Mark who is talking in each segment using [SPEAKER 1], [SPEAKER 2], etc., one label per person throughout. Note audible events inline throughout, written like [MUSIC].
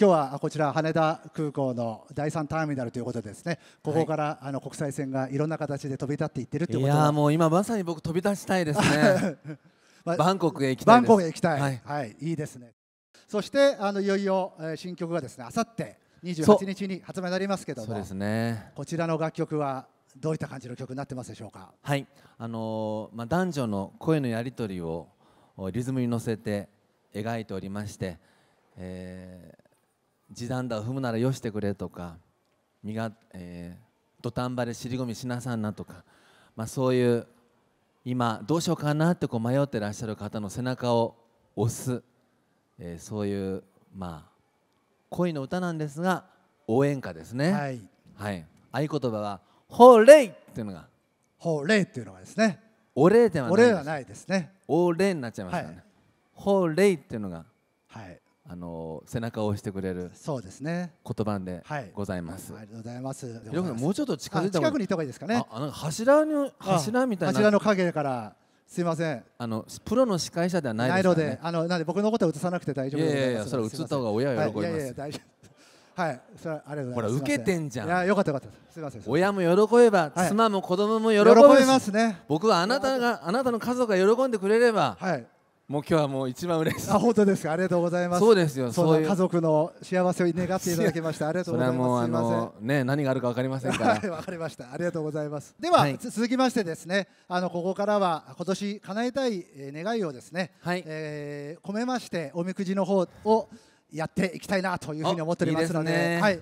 [SPEAKER 1] 今日はこちら羽田空港の第3ターミナルということですね、ここから、あの国際線がいろんな形で飛び立っていってるということいやも
[SPEAKER 2] う今まさに僕、飛び出したいですね、[LAUGHS] まあ、バンコクへ行きたいバンコクへ行きたい、はい、はい、い、いですね、
[SPEAKER 1] そしてあのいよいよ、え新曲がですねあさって28日に発売になりますけども、そうですね、こちらの楽曲はどういった感じの曲になってますでしょうか。
[SPEAKER 2] はいあのー、まあ、男女の声のやり取りをリズムに乗せて描いておりまして、えー地団打を踏むならよしてくれとか身が、えー、土壇場で尻込みしなさんなとか、まあ、そういう今どうしようかなってこう迷ってらっしゃる方の背中を押す、えー、そういう、まあ、恋の歌なんですが応援歌ですね、はい、はい、合言葉は「ほれい!」っていうのが「ほれい!」っていうのがですね「お礼」ではないですね「お礼」になっちゃいますからね「はい、っていうのが「はい、あの背中を押してくれるそうですね言葉でございます、ありがとうございますよくもうちょっと近づいた近くに行た方いいですかねあの柱の柱みたいな柱の
[SPEAKER 1] 影からすみませんあのプロの司会者ではないですから、ね、あのなんで僕のことは映さなくて大丈夫ですいやいやそれ映った方が親喜びます、はい、やいや大丈夫はいそれありがとうございますほら受けてんじゃんいやよかったよかっ
[SPEAKER 2] たすみません親も喜べば、妻も子供も喜べ喜べますね僕はあなたがあなたの家族が喜んでくれればはいもう今日はもう一番嬉しい。あ
[SPEAKER 1] 本当ですか。ありがとうございます。そうですよ。そうう家族の幸せを願っていただきました。ありがとうございます。すみま
[SPEAKER 2] せん。ね何があるかわかりませんから。[LAUGHS] わ
[SPEAKER 1] かりました。ありがとうございます。では、はい、続きましてですね、あのここからは今年叶えたい願いをですね、はい、えー、込めましておみくじの方をやっていきたいなというふうに思っておりますので、いいでね、はい。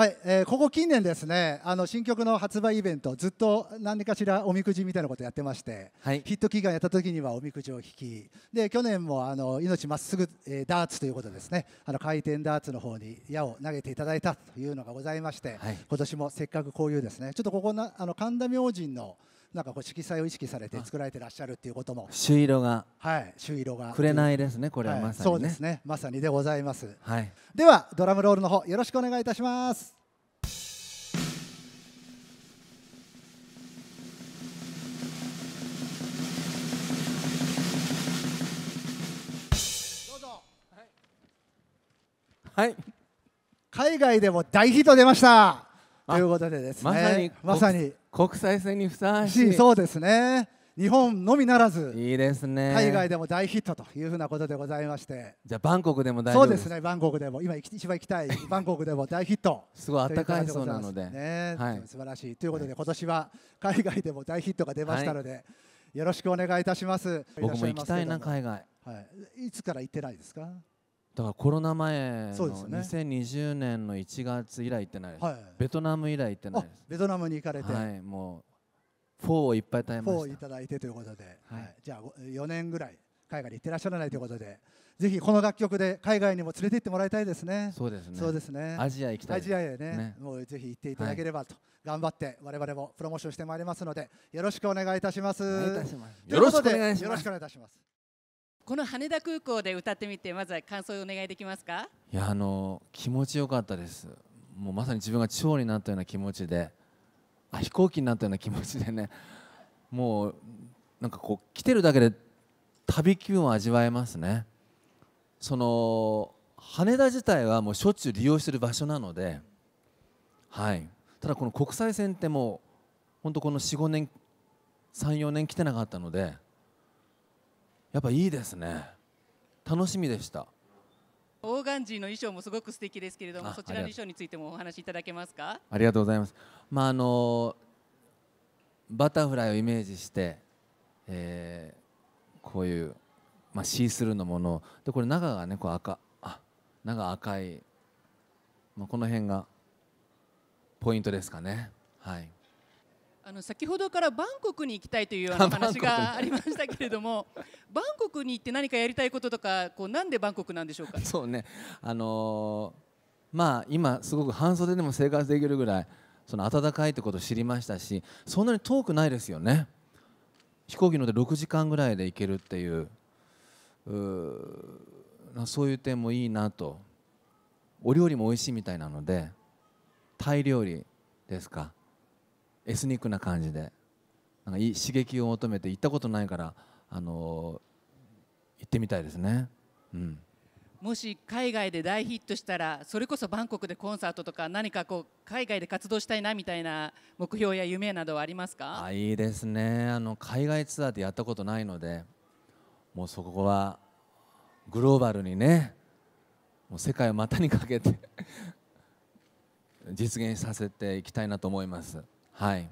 [SPEAKER 1] はい、えー、ここ近年ですねあの新曲の発売イベントずっと何かしらおみくじみたいなことやってまして、はい、ヒット祈願やった時にはおみくじを引きで去年もあの命まっすぐ、えー、ダーツということですねあの回転ダーツの方に矢を投げていただいたというのがございまして、はい、今年もせっかくこういうですねちょっとここなあの神田明神のなんかこう色彩を意識されて作られてらっしゃるっていうことも
[SPEAKER 2] 朱色が
[SPEAKER 1] はい朱色がくれないですねこれはまさに、ねはい、そうですねまさにでございます、はい、ではドラムロールの方よろしくお願いいたしますはい海外でも大ヒット出ましたということでですねまさに,、まさに国際線にふさわしい [LAUGHS] そう
[SPEAKER 2] ですね日本のみならずいいですね海外で
[SPEAKER 1] も大ヒットというふうなことでございまして
[SPEAKER 2] じゃあバンコクでも大そうですね
[SPEAKER 1] バンコクでも今一番行きたいバンコクでも大ヒットすごい暖かいそうなのでね、はい、素晴らしいということで、今年は海外でも大ヒットが出ましたので、はい、よろしくお願いいたします僕も行きたいな海外はい、いつから行ってないですか
[SPEAKER 2] だからコロナ前の2020年の1月以来ってないです、はい、ベトナム以来ってないですベトナムに行かれて、はい、もうフォーをいっぱい食べましたフォーいた
[SPEAKER 1] だいてということで、はい、はい、じゃあ4年ぐらい海外に行ってらっしゃらないということでぜひこの楽曲で海外にも連れて行ってもらいたいですね。そうですね。そうですね。アジア行きたい。アジアへね、ね、もうぜひ行っていただければと、はい、頑張って我々もプロモーションしてまいりますのでよろしくお願いいたします。よろしくお願いします。よろしくお願いいたします。この羽田空港で歌ってみてまずは感想をお願いできますか
[SPEAKER 2] いやあの気持ちよかったですもうまさに自分が地方になったような気持ちであ飛行機になったような気持ちでねもうなんかこう来てるだけで旅気分を味わえますねその羽田自体はもうしょっちゅう利用してる場所なのではいただこの国際線ってもう本当この45年34年来てなかったのでやっぱいいですね楽しみでした
[SPEAKER 1] オーガンジーの衣装もすごく素敵ですけれどもそちらの衣装についてもお話しいただけますか
[SPEAKER 2] ありがとうございますまああのバタフライをイメージして、えー、こういう、まあ、シースルーのものでこれ中がねこう赤あ中が赤い、まあ、この辺がポイントですかねはい
[SPEAKER 1] あの先ほどからバンコクに行きたいというような話がありましたけれども [LAUGHS] バンコクに行って何かやりたいこととかこうなんでバンコクなんで
[SPEAKER 2] しょうかそうねあのー、まあ今すごく半袖でも生活できるぐらいその暖かいってことを知りましたしそんなに遠くないですよね飛行機乗って6時間ぐらいで行けるっていううそういう点もいいなとお料理も美味しいみたいなのでタイ料理ですかエスニックな感じでなんかいい刺激を求めて行ったことないからあの行ってみたいですね。うん
[SPEAKER 1] もし海外で大ヒットしたらそれこそバンコクでコンサートとか何かこう海外で活動したいなみたいな目標や夢などはありますか
[SPEAKER 2] あいいですねあの海外ツアーでやったことないのでもうそこはグローバルにねもう世界を股にかけて実現させていきたいなと思います。はい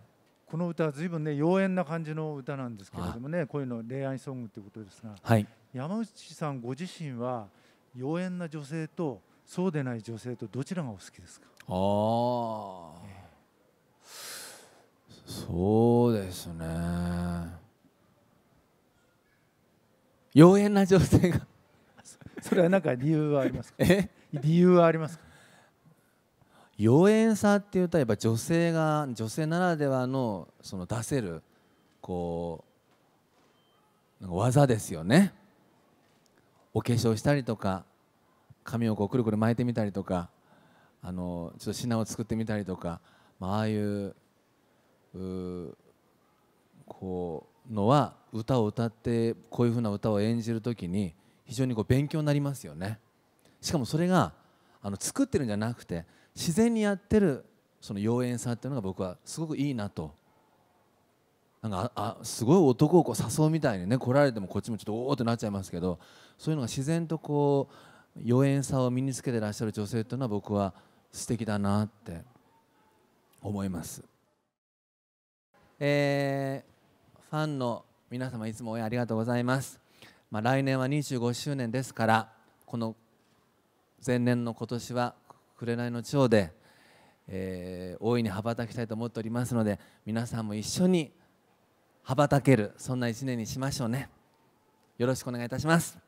[SPEAKER 1] この歌は随分ね妖艶な感じの歌なんですけれどもねこういうの恋愛ソングということですが、はい、山内さんご自身は妖艶な女性とそうでない女性とどちらがお好きですか
[SPEAKER 2] ああ、ええ、そうですね妖艶な女性が [LAUGHS] それはなんか理由はありますか [LAUGHS] 理由はありますか妖艶さっていうとやっぱ女性が女性ならではのその出せるこう技ですよねお化粧したりとか髪をこうくるくる巻いてみたりとかあのちょっと品を作ってみたりとか、まあ、ああいうこうのは歌を歌ってこういうふうな歌を演じる時に非常にこう勉強になりますよね。しかもそれがあの作ってるんじゃなくて自然にやってるその妖艶さっていうのが僕はすごくいいなとなんかあすごい男をこう誘うみたいにね来られてもこっちもちょっとおおってなっちゃいますけどそういうのが自然とこう妖艶さを身につけてらっしゃる女性っていうのは僕は素敵だなって思います。えー、ファンの皆様いつも応援ありがとうございます、まあ、来年は25周年ですからこの前年の今年は紅の蝶で、えー、大いに羽ばたきたいと思っておりますので皆さんも一緒に羽ばたけるそんな一年にしましょうねよろしくお願いいたします